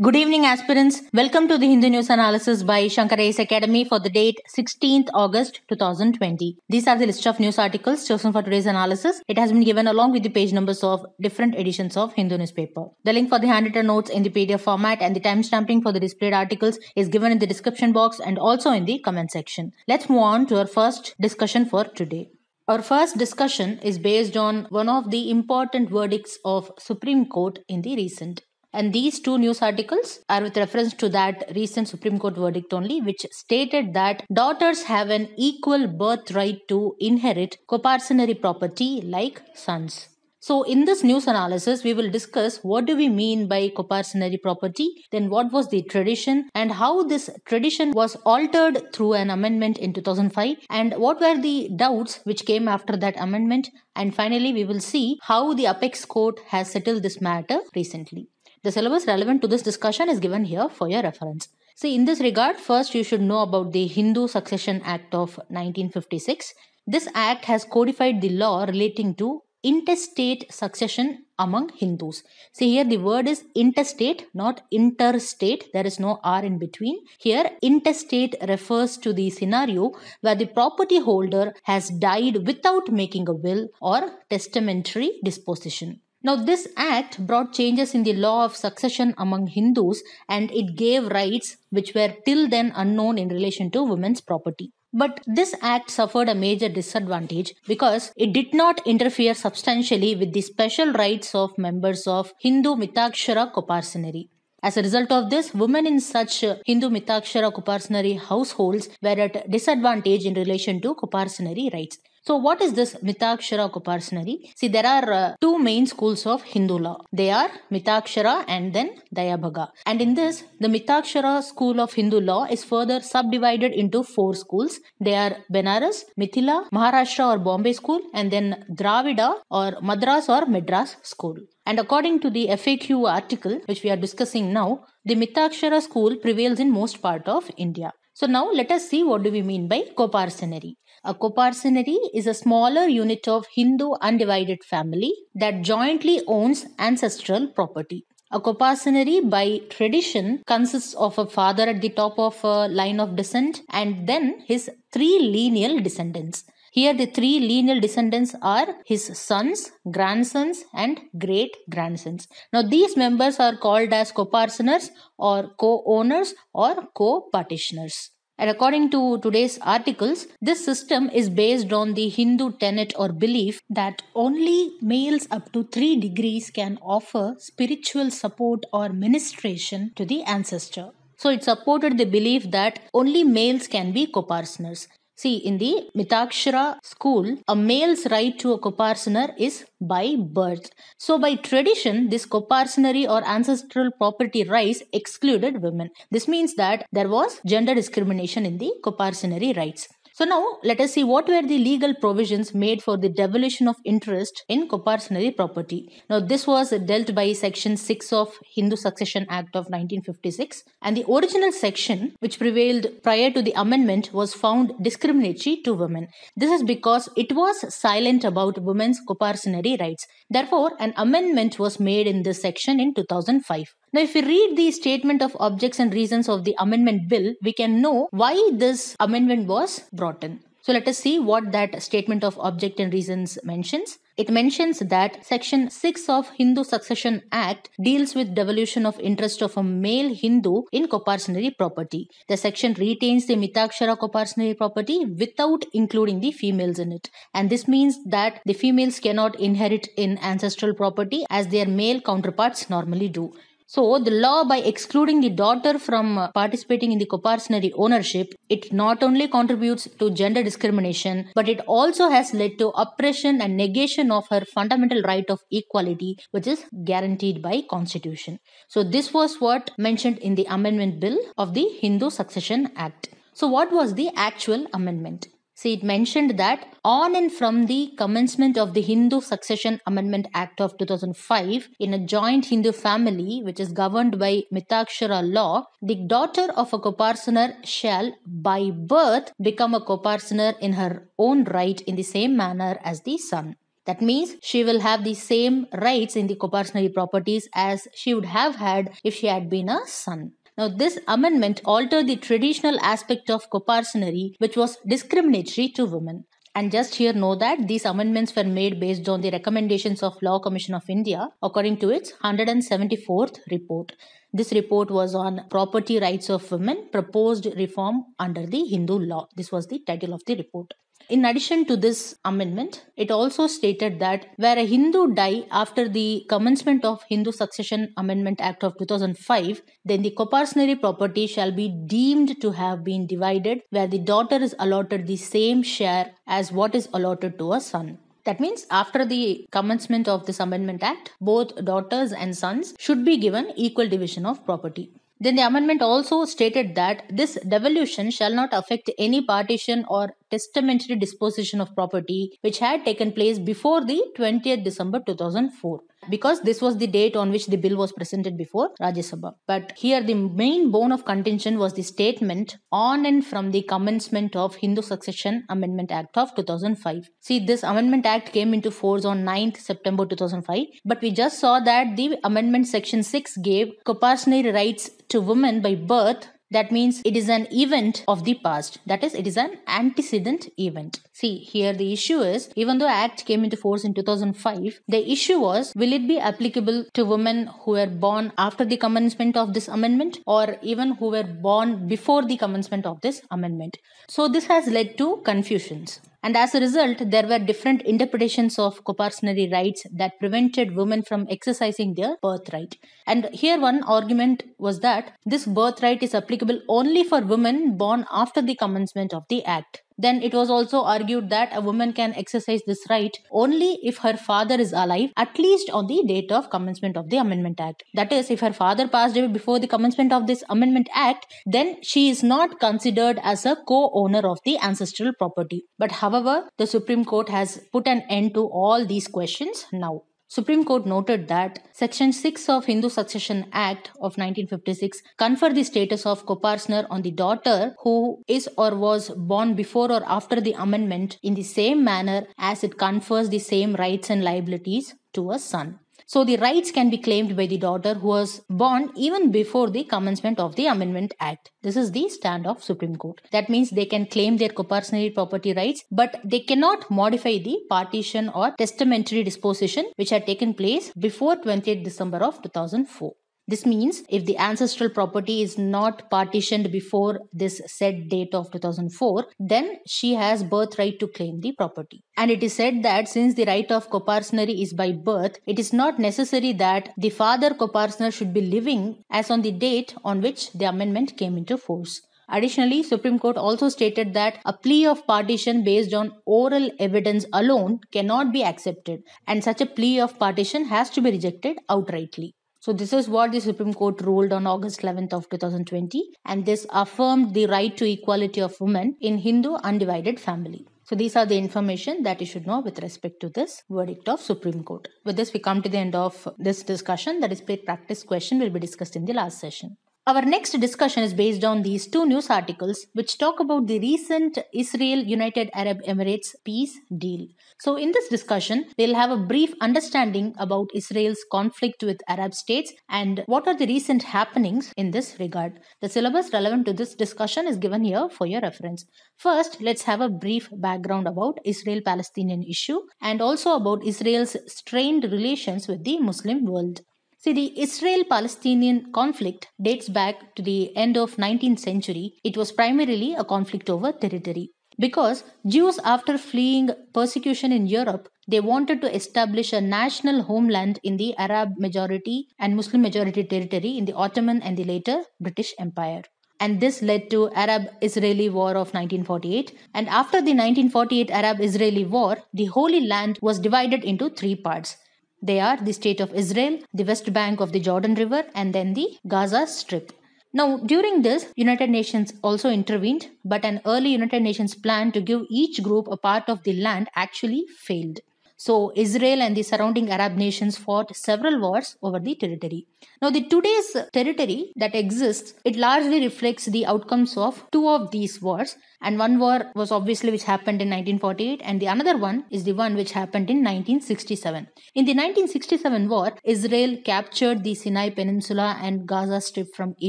Good evening, aspirants. Welcome to the Hindu News Analysis by Shankarais Academy for the date 16th August 2020. These are the list of news articles chosen for today's analysis. It has been given along with the page numbers of different editions of Hindu newspaper. The link for the handwritten notes in the PDF format and the timestamping for the displayed articles is given in the description box and also in the comment section. Let's move on to our first discussion for today. Our first discussion is based on one of the important verdicts of Supreme Court in the recent and these two news articles are with reference to that recent Supreme Court verdict only, which stated that daughters have an equal birthright to inherit coparcenary property like sons. So in this news analysis, we will discuss what do we mean by coparcenary property, then what was the tradition and how this tradition was altered through an amendment in 2005 and what were the doubts which came after that amendment and finally we will see how the apex court has settled this matter recently. The syllabus relevant to this discussion is given here for your reference. See, in this regard, first you should know about the Hindu Succession Act of 1956. This act has codified the law relating to interstate succession among Hindus. See here the word is interstate, not interstate. There is no R in between. Here, interstate refers to the scenario where the property holder has died without making a will or testamentary disposition. Now, this act brought changes in the law of succession among Hindus and it gave rights which were till then unknown in relation to women's property. But this act suffered a major disadvantage because it did not interfere substantially with the special rights of members of Hindu Mitakshara Koparsanari. As a result of this, women in such Hindu Mitakshara Koparsanari households were at disadvantage in relation to Koparsanari rights. So, what is this Mitakshara Kuparsanari? See, there are uh, two main schools of Hindu law. They are Mitakshara and then Dayabhaga. And in this, the Mitakshara school of Hindu law is further subdivided into four schools. They are Benares, Mithila, Maharashtra or Bombay school, and then Dravida or Madras or Madras school. And according to the FAQ article, which we are discussing now, the Mitakshara school prevails in most part of India. So now let us see what do we mean by coparcenary. A coparcenary is a smaller unit of Hindu undivided family that jointly owns ancestral property. A coparcenary by tradition consists of a father at the top of a line of descent and then his three lineal descendants. Here, the three lineal descendants are his sons, grandsons, and great grandsons. Now, these members are called as coparceners or co owners or co partitioners. And according to today's articles, this system is based on the Hindu tenet or belief that only males up to 3 degrees can offer spiritual support or ministration to the ancestor. So it supported the belief that only males can be copartners. See, in the Mitakshara school, a male's right to a koparsanar is by birth. So, by tradition, this koparsonary or ancestral property rights excluded women. This means that there was gender discrimination in the koparsonary rights. So now let us see what were the legal provisions made for the devolution of interest in coparcenary property. Now this was dealt by section 6 of Hindu Succession Act of 1956 and the original section which prevailed prior to the amendment was found discriminatory to women. This is because it was silent about women's coparcenary rights. Therefore an amendment was made in this section in 2005. Now, if we read the statement of objects and reasons of the amendment bill, we can know why this amendment was brought in. So let us see what that statement of object and reasons mentions. It mentions that section 6 of Hindu Succession Act deals with devolution of interest of a male Hindu in coparcenary property. The section retains the Mitakshara coparcenary property without including the females in it. And this means that the females cannot inherit in ancestral property as their male counterparts normally do. So the law by excluding the daughter from uh, participating in the coparcenary ownership, it not only contributes to gender discrimination, but it also has led to oppression and negation of her fundamental right of equality, which is guaranteed by constitution. So this was what mentioned in the amendment bill of the Hindu Succession Act. So what was the actual amendment? See, it mentioned that on and from the commencement of the Hindu Succession Amendment Act of 2005, in a joint Hindu family which is governed by Mitakshara law, the daughter of a Koparsoner shall, by birth, become a Koparsoner in her own right in the same manner as the son. That means she will have the same rights in the coparcenary properties as she would have had if she had been a son. Now, this amendment altered the traditional aspect of coparcenary, which was discriminatory to women. And just here know that these amendments were made based on the recommendations of Law Commission of India according to its 174th report. This report was on property rights of women, proposed reform under the Hindu law. This was the title of the report. In addition to this amendment, it also stated that where a Hindu die after the commencement of Hindu Succession Amendment Act of 2005, then the coparcenary property shall be deemed to have been divided where the daughter is allotted the same share as what is allotted to a son. That means after the commencement of this Amendment Act, both daughters and sons should be given equal division of property. Then the amendment also stated that this devolution shall not affect any partition or testamentary disposition of property which had taken place before the 20th December 2004 because this was the date on which the bill was presented before Rajya Sabha. But here, the main bone of contention was the statement on and from the commencement of Hindu Succession Amendment Act of 2005. See, this Amendment Act came into force on 9th September 2005, but we just saw that the Amendment Section 6 gave compulsory rights to women by birth that means it is an event of the past. That is, it is an antecedent event. See, here the issue is even though Act came into force in 2005, the issue was will it be applicable to women who were born after the commencement of this amendment or even who were born before the commencement of this amendment? So, this has led to confusions. And as a result, there were different interpretations of coparcenary rights that prevented women from exercising their birthright. And here, one argument was that this birthright is applicable only for women born after the commencement of the Act. Then it was also argued that a woman can exercise this right only if her father is alive, at least on the date of commencement of the Amendment Act. That is, if her father passed away before the commencement of this Amendment Act, then she is not considered as a co owner of the ancestral property. But however, the Supreme Court has put an end to all these questions now. Supreme Court noted that Section 6 of Hindu Succession Act of 1956 conferred the status of copartner on the daughter who is or was born before or after the amendment in the same manner as it confers the same rights and liabilities to a son. So the rights can be claimed by the daughter who was born even before the commencement of the Amendment Act. This is the stand of Supreme Court. That means they can claim their coparcenary property rights, but they cannot modify the partition or testamentary disposition which had taken place before 28 December of 2004. This means if the ancestral property is not partitioned before this set date of 2004, then she has birthright to claim the property. And it is said that since the right of coparcenary is by birth, it is not necessary that the father coparcener should be living as on the date on which the amendment came into force. Additionally, Supreme Court also stated that a plea of partition based on oral evidence alone cannot be accepted and such a plea of partition has to be rejected outrightly. So this is what the Supreme Court ruled on August 11th of 2020 and this affirmed the right to equality of women in Hindu undivided family. So these are the information that you should know with respect to this verdict of Supreme Court. With this we come to the end of this discussion that is paid practice question will be discussed in the last session. Our next discussion is based on these two news articles, which talk about the recent Israel United Arab Emirates peace deal. So, in this discussion, we'll have a brief understanding about Israel's conflict with Arab states and what are the recent happenings in this regard. The syllabus relevant to this discussion is given here for your reference. First, let's have a brief background about Israel Palestinian issue and also about Israel's strained relations with the Muslim world. See, the Israel-Palestinian conflict dates back to the end of 19th century. It was primarily a conflict over territory. Because Jews, after fleeing persecution in Europe, they wanted to establish a national homeland in the Arab majority and Muslim majority territory in the Ottoman and the later British Empire. And this led to Arab-Israeli War of 1948. And after the 1948 Arab-Israeli War, the Holy Land was divided into three parts. They are the state of Israel, the west bank of the Jordan River, and then the Gaza Strip. Now, during this, United Nations also intervened, but an early United Nations plan to give each group a part of the land actually failed. So Israel and the surrounding Arab nations fought several wars over the territory. Now the today's territory that exists, it largely reflects the outcomes of two of these wars and one war was obviously which happened in 1948 and the another one is the one which happened in 1967 in the 1967 war israel captured the sinai peninsula and gaza strip from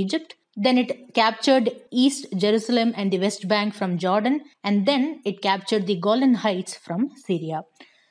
egypt then it captured East Jerusalem and the West Bank from Jordan, and then it captured the Golan Heights from Syria.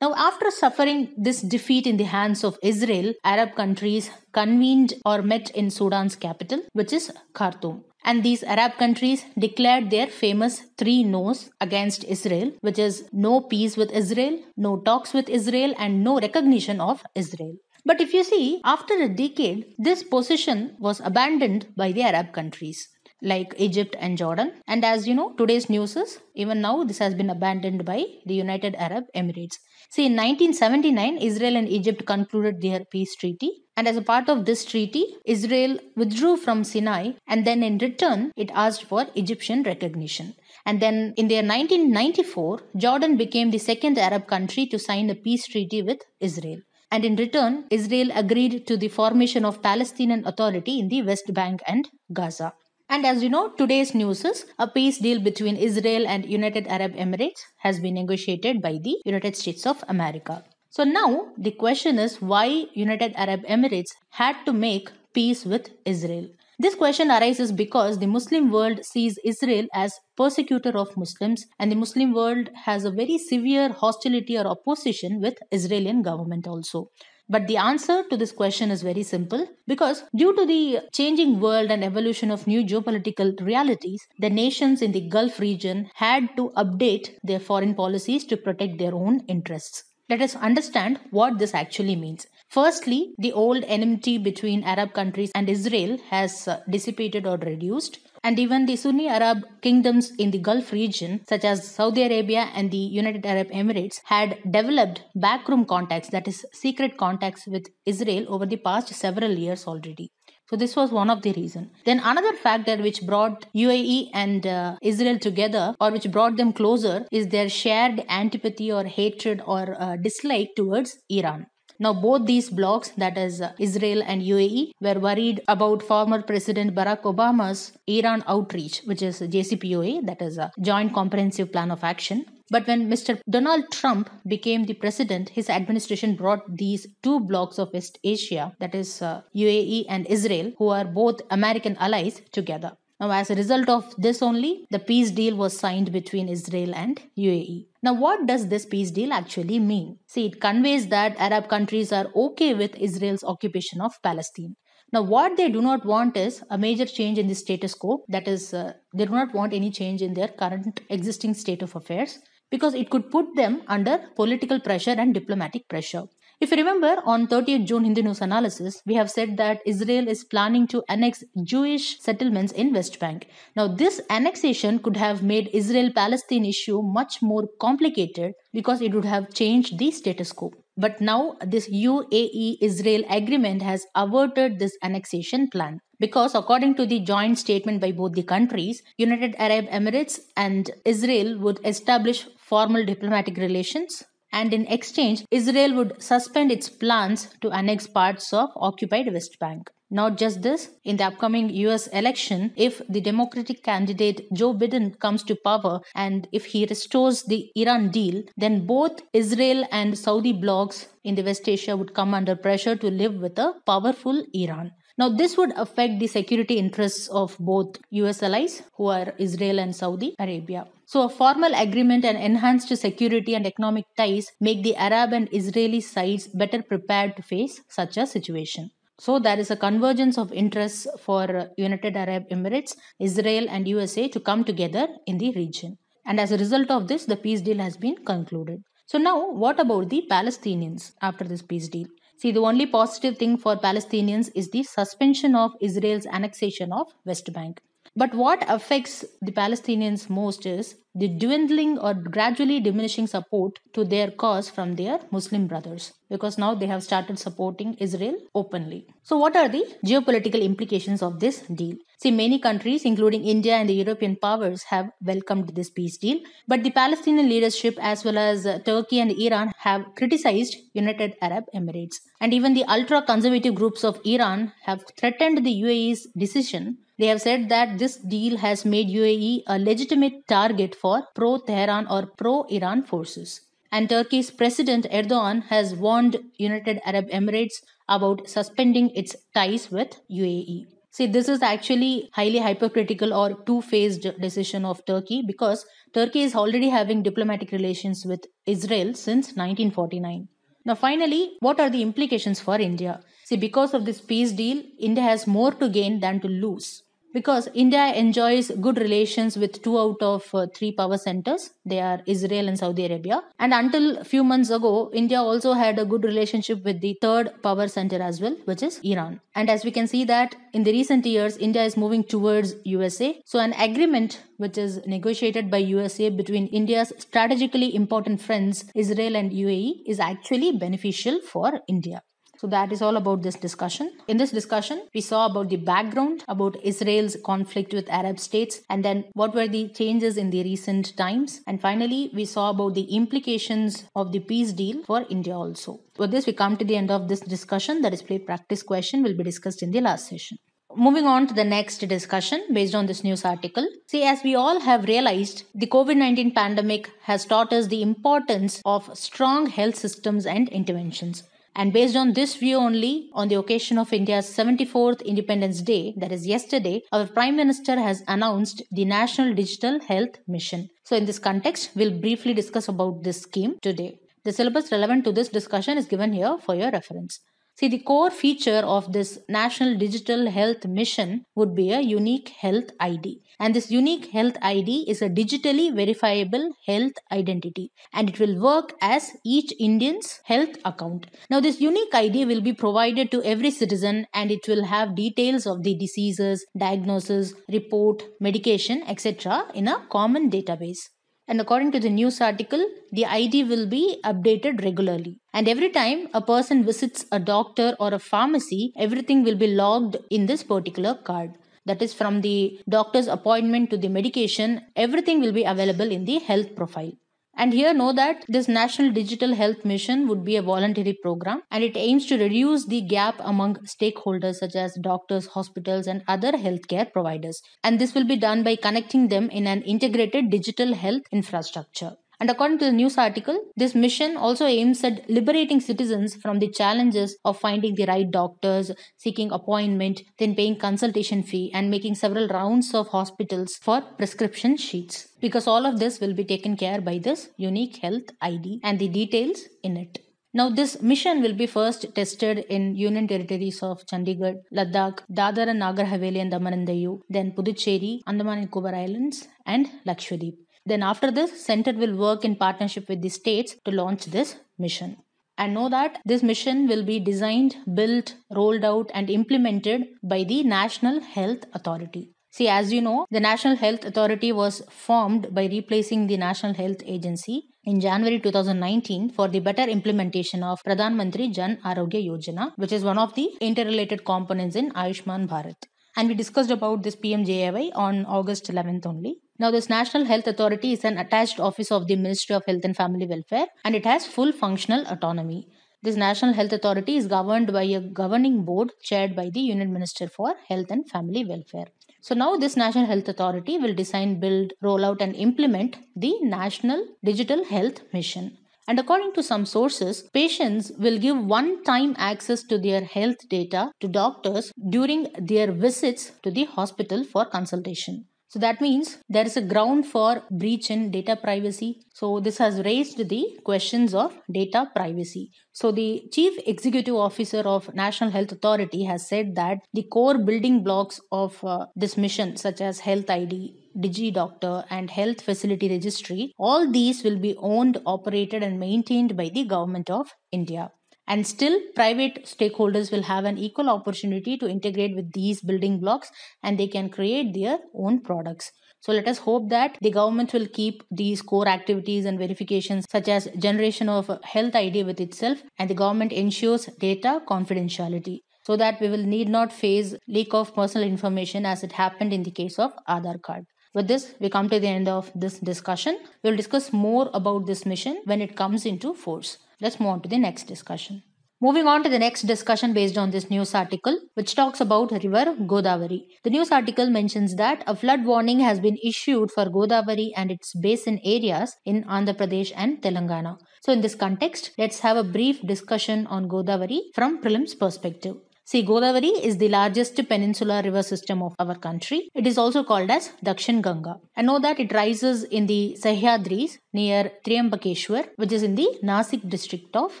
Now, after suffering this defeat in the hands of Israel, Arab countries convened or met in Sudan's capital, which is Khartoum. And these Arab countries declared their famous three no's against Israel, which is no peace with Israel, no talks with Israel, and no recognition of Israel. But if you see, after a decade, this position was abandoned by the Arab countries like Egypt and Jordan. And as you know, today's news is even now this has been abandoned by the United Arab Emirates. See, in 1979, Israel and Egypt concluded their peace treaty. And as a part of this treaty, Israel withdrew from Sinai and then in return it asked for Egyptian recognition. And then in their 1994, Jordan became the second Arab country to sign a peace treaty with Israel and in return, Israel agreed to the formation of Palestinian Authority in the West Bank and Gaza. And as you know, today's news is a peace deal between Israel and United Arab Emirates has been negotiated by the United States of America. So now the question is why United Arab Emirates had to make peace with Israel. This question arises because the Muslim world sees Israel as persecutor of Muslims and the Muslim world has a very severe hostility or opposition with Israeli government also. But the answer to this question is very simple because due to the changing world and evolution of new geopolitical realities, the nations in the Gulf region had to update their foreign policies to protect their own interests. Let us understand what this actually means. Firstly, the old enmity between Arab countries and Israel has uh, dissipated or reduced and even the Sunni Arab kingdoms in the Gulf region, such as Saudi Arabia and the United Arab Emirates, had developed backroom contacts, that is, secret contacts with Israel over the past several years already. So this was one of the reasons. Then another factor which brought UAE and uh, Israel together or which brought them closer is their shared antipathy or hatred or uh, dislike towards Iran. Now, both these blocs, that is uh, Israel and UAE, were worried about former President Barack Obama's Iran outreach, which is JCPOA, that is a uh, Joint Comprehensive Plan of Action. But when Mr. Donald Trump became the president, his administration brought these two blocks of West Asia, that is uh, UAE and Israel, who are both American allies, together. Now, as a result of this only, the peace deal was signed between Israel and UAE. Now, what does this peace deal actually mean? See, it conveys that Arab countries are okay with Israel's occupation of Palestine. Now, what they do not want is a major change in the status quo. That is, uh, they do not want any change in their current existing state of affairs because it could put them under political pressure and diplomatic pressure. If you remember, on 30th June Hindu News Analysis, we have said that Israel is planning to annex Jewish settlements in West Bank. Now, this annexation could have made Israel-Palestine issue much more complicated because it would have changed the status quo. But now, this UAE Israel agreement has averted this annexation plan because according to the joint statement by both the countries united arab emirates and israel would establish formal diplomatic relations and in exchange, Israel would suspend its plans to annex parts of occupied West Bank. Not just this, in the upcoming US election, if the Democratic candidate Joe Biden comes to power and if he restores the Iran deal, then both Israel and Saudi blocs in the West Asia would come under pressure to live with a powerful Iran. Now, this would affect the security interests of both US allies, who are Israel and Saudi Arabia. So, a formal agreement and enhanced security and economic ties make the Arab and Israeli sides better prepared to face such a situation. So there is a convergence of interests for United Arab Emirates, Israel and USA to come together in the region. And as a result of this, the peace deal has been concluded. So now, what about the Palestinians after this peace deal? See, the only positive thing for Palestinians is the suspension of Israel's annexation of West Bank. But what affects the Palestinians most is the dwindling or gradually diminishing support to their cause from their Muslim brothers because now they have started supporting Israel openly. So, what are the geopolitical implications of this deal? See, many countries, including India and the European powers, have welcomed this peace deal, but the Palestinian leadership, as well as Turkey and Iran, have criticized United Arab Emirates. And even the ultra conservative groups of Iran have threatened the UAE's decision they have said that this deal has made UAE a legitimate target for pro Tehran or pro Iran forces. And Turkey's President Erdogan has warned United Arab Emirates about suspending its ties with UAE. See, this is actually highly hypocritical or two-phased decision of Turkey because Turkey is already having diplomatic relations with Israel since 1949. Now, finally, what are the implications for India? See, because of this peace deal, India has more to gain than to lose because India enjoys good relations with two out of uh, three power centers. They are Israel and Saudi Arabia. And until a few months ago, India also had a good relationship with the third power center as well, which is Iran. And as we can see that in the recent years, India is moving towards USA. So an agreement which is negotiated by USA between India's strategically important friends, Israel and UAE, is actually beneficial for India. So that is all about this discussion. In this discussion, we saw about the background, about Israel's conflict with Arab states, and then what were the changes in the recent times. And finally, we saw about the implications of the peace deal for India also. With this, we come to the end of this discussion. The display practice question will be discussed in the last session. Moving on to the next discussion based on this news article. See, as we all have realized, the COVID 19 pandemic has taught us the importance of strong health systems and interventions. And based on this view only, on the occasion of India's 74th Independence Day, that is yesterday, our Prime Minister has announced the National Digital Health Mission. So, in this context, we'll briefly discuss about this scheme today. The syllabus relevant to this discussion is given here for your reference. See, the core feature of this National Digital Health Mission would be a unique health ID. And this unique health ID is a digitally verifiable health identity and it will work as each Indian's health account. Now, this unique ID will be provided to every citizen and it will have details of the diseases, diagnosis, report, medication, etc. in a common database and according to the news article, the ID will be updated regularly. And every time a person visits a doctor or a pharmacy, everything will be logged in this particular card. That is, from the doctor's appointment to the medication, everything will be available in the health profile. And here know that this National Digital Health Mission would be a voluntary program and it aims to reduce the gap among stakeholders such as doctors, hospitals, and other healthcare providers. And this will be done by connecting them in an integrated digital health infrastructure. And according to the news article, this mission also aims at liberating citizens from the challenges of finding the right doctors, seeking appointment, then paying consultation fee, and making several rounds of hospitals for prescription sheets. Because all of this will be taken care by this unique health ID and the details in it. Now, this mission will be first tested in Union territories of Chandigarh, Ladakh, Dadar and Nagar Haveli and Daman and Dayu, then Puducherry, Andaman and Kubar Islands, and Lakshadweep. Then after this, center will work in partnership with the states to launch this mission. And know that this mission will be designed, built, rolled out and implemented by the National Health Authority. See, as you know, the National Health Authority was formed by replacing the National Health Agency in January 2019 for the better implementation of Pradhan Mantri Jan Arogya Yojana, which is one of the interrelated components in Ayushman Bharat. And we discussed about this PMJAY on August 11th only. Now, this National Health Authority is an attached office of the Ministry of Health and Family Welfare and it has full functional autonomy. This National Health Authority is governed by a governing board chaired by the Union Minister for Health and Family Welfare. So now this National Health Authority will design, build, roll out and implement the National Digital Health Mission. And according to some sources, patients will give one time access to their health data to doctors during their visits to the hospital for consultation. So that means there is a ground for breach in data privacy. So this has raised the questions of data privacy. So the chief executive officer of National Health Authority has said that the core building blocks of uh, this mission such as health ID, DigiDoctor and Health Facility Registry all these will be owned, operated and maintained by the government of India. And still, private stakeholders will have an equal opportunity to integrate with these building blocks and they can create their own products. So let us hope that the government will keep these core activities and verifications such as generation of health ID with itself and the government ensures data confidentiality so that we will need not face leak of personal information as it happened in the case of Aadhaar card. With this, we come to the end of this discussion. We'll discuss more about this mission when it comes into force. Let's move on to the next discussion. Moving on to the next discussion based on this news article, which talks about river Godavari. The news article mentions that a flood warning has been issued for Godavari and its basin areas in Andhra Pradesh and Telangana. So, in this context, let's have a brief discussion on Godavari from prelims perspective. See, Godavari is the largest peninsular river system of our country. It is also called as Dakshin Ganga. I know that it rises in the Sahyadris near Triambakeshwar, which is in the Nasik district of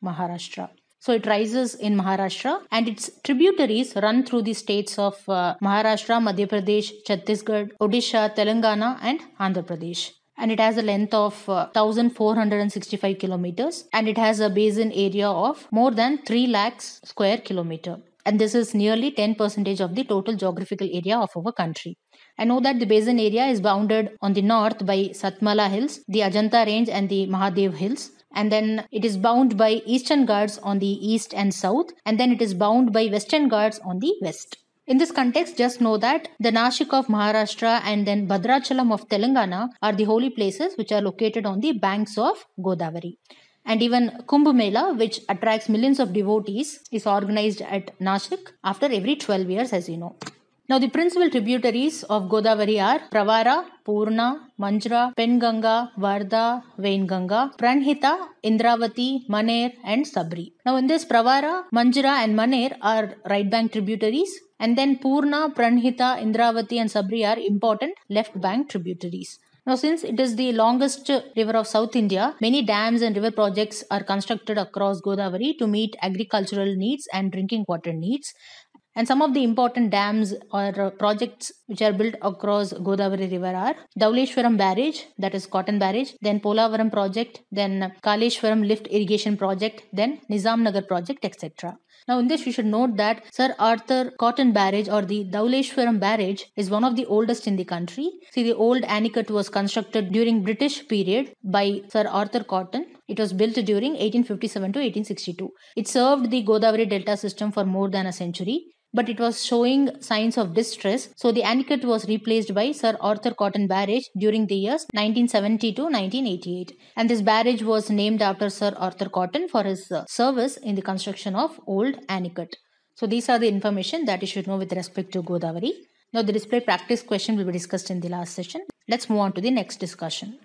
Maharashtra. So it rises in Maharashtra and its tributaries run through the states of uh, Maharashtra, Madhya Pradesh, Chhattisgarh, Odisha, Telangana, and Andhra Pradesh. And it has a length of uh, 1465 kilometers and it has a basin area of more than 3 lakhs square kilometer and this is nearly 10% of the total geographical area of our country. I know that the basin area is bounded on the north by Satmala Hills, the Ajanta Range, and the Mahadev Hills. And then it is bound by Eastern Ghats on the east and south, and then it is bound by Western Ghats on the west. In this context, just know that the Nashik of Maharashtra and then Bhadrachalam of Telangana are the holy places which are located on the banks of Godavari and even Kumbh Mela, which attracts millions of devotees, is organized at Nashik after every 12 years, as you know. Now, the principal tributaries of Godavari are Pravara, Purna, Manjra, Penganga, Varda, Vainganga, Pranhita, Indravati, Maner, and Sabri. Now, in this Pravara, Manjra, and Maner are right bank tributaries, and then Purna, Pranhita, Indravati, and Sabri are important left bank tributaries. Now, since it is the longest river of South India, many dams and river projects are constructed across Godavari to meet agricultural needs and drinking water needs. And some of the important dams or projects which are built across Godavari River are Dawleshwaram Barrage, that is Cotton Barrage, then Polavaram Project, then Kaleshwaram Lift Irrigation Project, then Nizamnagar Project, etc. Now, in this, we should note that Sir Arthur Cotton Barrage or the Dauleshwaram Barrage is one of the oldest in the country. See, the old Anicut was constructed during British period by Sir Arthur Cotton. It was built during 1857 to 1862. It served the Godavari Delta system for more than a century but it was showing signs of distress. So the Anicet was replaced by Sir Arthur Cotton Barrage during the years 1970 to 1988. And this barrage was named after Sir Arthur Cotton for his uh, service in the construction of Old Anicet. So these are the information that you should know with respect to Godavari. Now the display practice question will be discussed in the last session. Let's move on to the next discussion.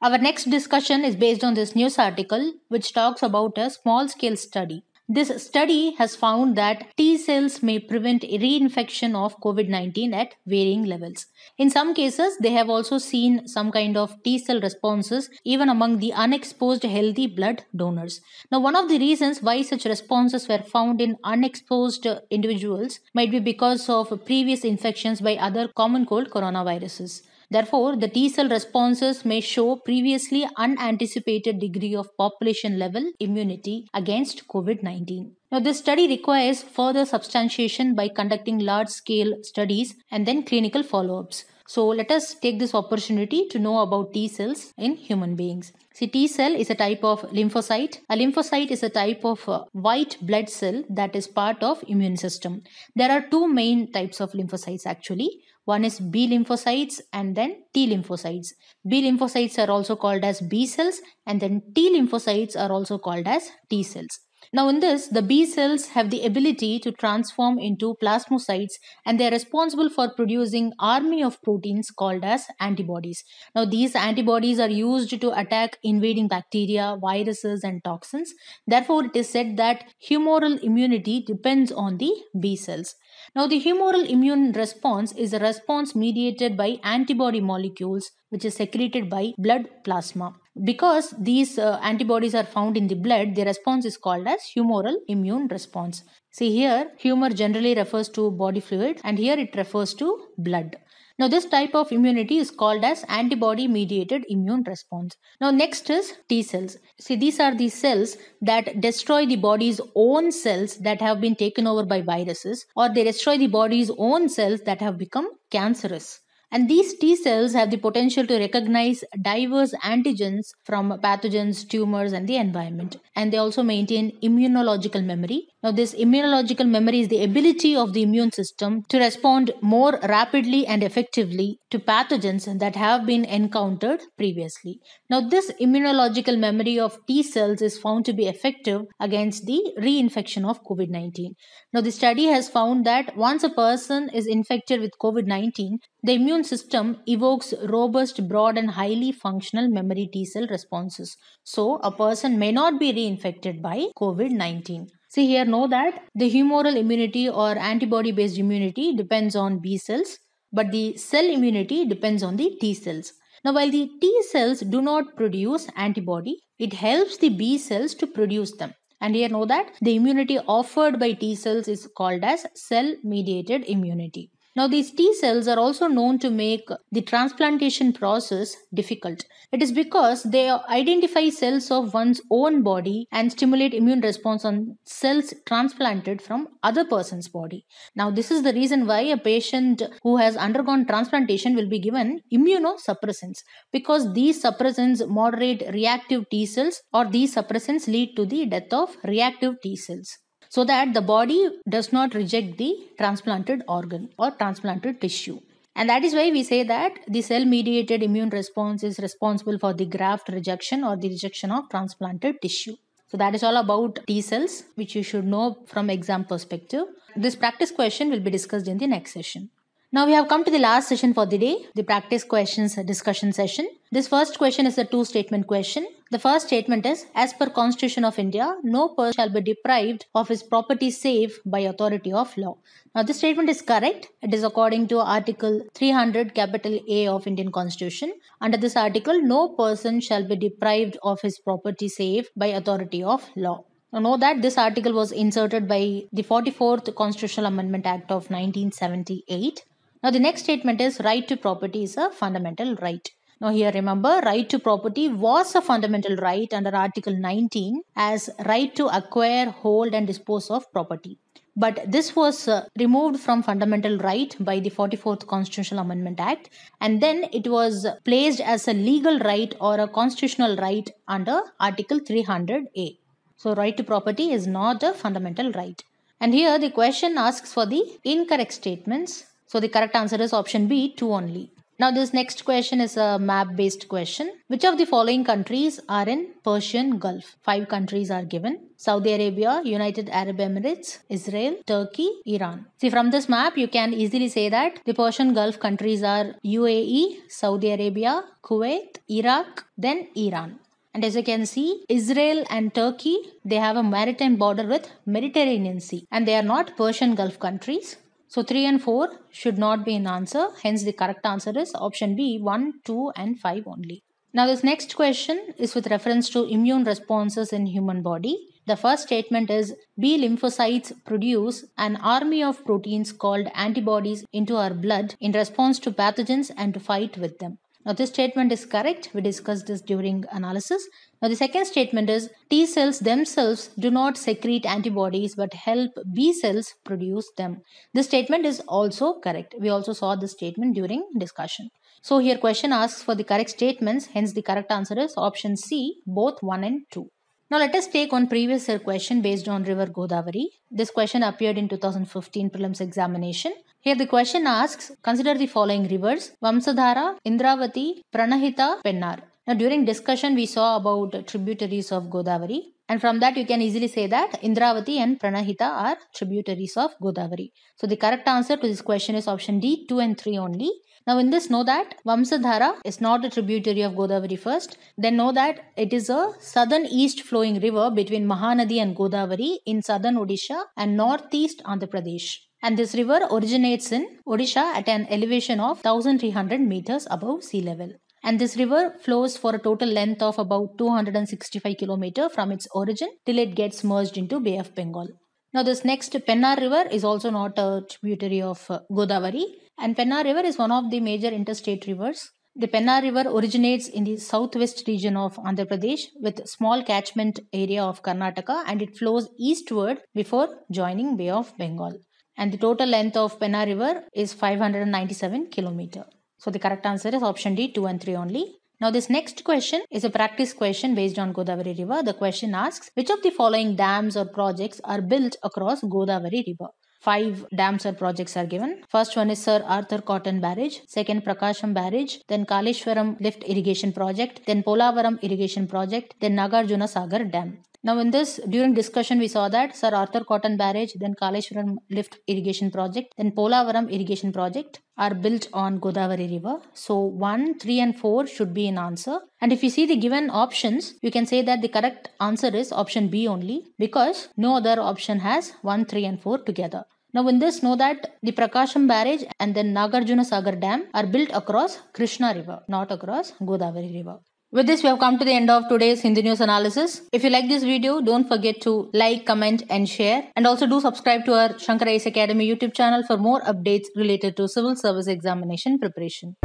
Our next discussion is based on this news article which talks about a small scale study this study has found that T cells may prevent reinfection of COVID 19 at varying levels. In some cases, they have also seen some kind of T cell responses even among the unexposed healthy blood donors. Now, one of the reasons why such responses were found in unexposed individuals might be because of previous infections by other common cold coronaviruses. Therefore, the T cell responses may show previously unanticipated degree of population level immunity against COVID-19. Now, this study requires further substantiation by conducting large scale studies and then clinical follow ups. So, let us take this opportunity to know about T cells in human beings. See, T cell is a type of lymphocyte. A lymphocyte is a type of uh, white blood cell that is part of immune system. There are two main types of lymphocytes actually. One is B lymphocytes and then T lymphocytes. B lymphocytes are also called as B cells and then T lymphocytes are also called as T cells. Now in this, the B cells have the ability to transform into plasmocytes and they are responsible for producing army of proteins called as antibodies. Now these antibodies are used to attack invading bacteria, viruses and toxins. Therefore, it is said that humoral immunity depends on the B cells. Now, the humoral immune response is a response mediated by antibody molecules, which is secreted by blood plasma. Because these uh, antibodies are found in the blood, the response is called as humoral immune response. See here, humor generally refers to body fluid, and here it refers to blood. Now, this type of immunity is called as antibody mediated immune response. Now, next is T cells. See, these are the cells that destroy the body's own cells that have been taken over by viruses, or they destroy the body's own cells that have become cancerous. And these T cells have the potential to recognize diverse antigens from pathogens, tumors, and the environment and they also maintain immunological memory. Now, this immunological memory is the ability of the immune system to respond more rapidly and effectively to pathogens that have been encountered previously. Now, this immunological memory of T cells is found to be effective against the reinfection of COVID 19. Now, the study has found that once a person is infected with COVID 19, the immune system evokes robust, broad, and highly functional memory T cell responses. So, a person may not be reinfected infected by COVID-19. See here, know that the humoral immunity or antibody based immunity depends on B cells, but the cell immunity depends on the T cells. Now, while the T cells do not produce antibody, it helps the B cells to produce them. And here, know that the immunity offered by T cells is called as cell mediated immunity. Now, these T cells are also known to make the transplantation process difficult. It is because they identify cells of one's own body and stimulate immune response on cells transplanted from other person's body. Now, this is the reason why a patient who has undergone transplantation will be given immunosuppressants because these suppressants moderate reactive T cells or these suppressants lead to the death of reactive T cells so that the body does not reject the transplanted organ or transplanted tissue. And that is why we say that the cell mediated immune response is responsible for the graft rejection or the rejection of transplanted tissue. So that is all about T cells, which you should know from exam perspective. This practice question will be discussed in the next session. Now we have come to the last session for the day, the practice questions discussion session. This first question is a two statement question. The first statement is, as per Constitution of India, no person shall be deprived of his property save by authority of law. Now this statement is correct. It is according to Article 300 capital A of Indian Constitution. Under this article, no person shall be deprived of his property save by authority of law. Now know that this article was inserted by the 44th Constitutional Amendment Act of 1978. Now the next statement is right to property is a fundamental right. Now, here remember, right to property was a fundamental right under Article 19 as right to acquire, hold, and dispose of property. But this was uh, removed from fundamental right by the 44th Constitutional Amendment Act, and then it was placed as a legal right or a constitutional right under Article 300A. So, right to property is not a fundamental right. And here the question asks for the incorrect statements. So, the correct answer is option B, 2 only. Now, this next question is a map based question. Which of the following countries are in Persian Gulf? Five countries are given. Saudi Arabia, United Arab Emirates, Israel, Turkey, Iran. See, from this map, you can easily say that the Persian Gulf countries are UAE, Saudi Arabia, Kuwait, Iraq, then Iran. And as you can see, Israel and Turkey, they have a maritime border with Mediterranean Sea and they are not Persian Gulf countries. So 3 and 4 should not be an answer. Hence the correct answer is option B 1, 2 and 5 only. Now this next question is with reference to immune responses in human body. The first statement is B lymphocytes produce an army of proteins called antibodies into our blood in response to pathogens and to fight with them. Now this statement is correct. We discussed this during analysis. Now the second statement is T cells themselves do not secrete antibodies but help B cells produce them. This statement is also correct. We also saw this statement during discussion. So here question asks for the correct statements. Hence the correct answer is option C both 1 and 2. Now let us take on previous question based on river Godavari. This question appeared in 2015 prelims examination. Here the question asks consider the following rivers Vamsadhara, Indravati, Pranahita, Pennar. Now during discussion we saw about tributaries of Godavari and from that you can easily say that Indravati and Pranahita are tributaries of Godavari. So the correct answer to this question is option D 2 and 3 only. Now in this know that Vamsadhara is not a tributary of Godavari first. Then know that it is a southern east flowing river between Mahanadi and Godavari in southern Odisha and northeast Andhra Pradesh. And this river originates in Odisha at an elevation of 1300 meters above sea level. And this river flows for a total length of about 265 kilometers from its origin till it gets merged into Bay of Bengal. Now, this next Pennar River is also not a tributary of uh, Godavari, and Pennar River is one of the major interstate rivers. The Pennar River originates in the southwest region of Andhra Pradesh with small catchment area of Karnataka and it flows eastward before joining Bay of Bengal and the total length of Penna River is 597 kilometer. So the correct answer is option D, 2 and 3 only. Now this next question is a practice question based on Godavari River. The question asks, which of the following dams or projects are built across Godavari River? Five dams or projects are given. First one is Sir Arthur Cotton Barrage, second Prakasham Barrage, then Kaleshwaram Lift Irrigation Project, then Polavaram Irrigation Project, then Nagarjuna Sagar Dam. Now, in this, during discussion, we saw that Sir Arthur Cotton Barrage, then Kaleshwaram Lift Irrigation Project, then Polavaram Irrigation Project are built on Godavari River. So 1, 3 and 4 should be an answer. And if you see the given options, you can say that the correct answer is option B only because no other option has 1, 3 and 4 together. Now in this know that the Prakasham barrage and then Nagarjuna Sagar dam are built across Krishna river not across Godavari river. With this, we have come to the end of today's Hindi news analysis. If you like this video, don't forget to like, comment, and share. And also do subscribe to our Shankar Ice Academy YouTube channel for more updates related to civil service examination preparation.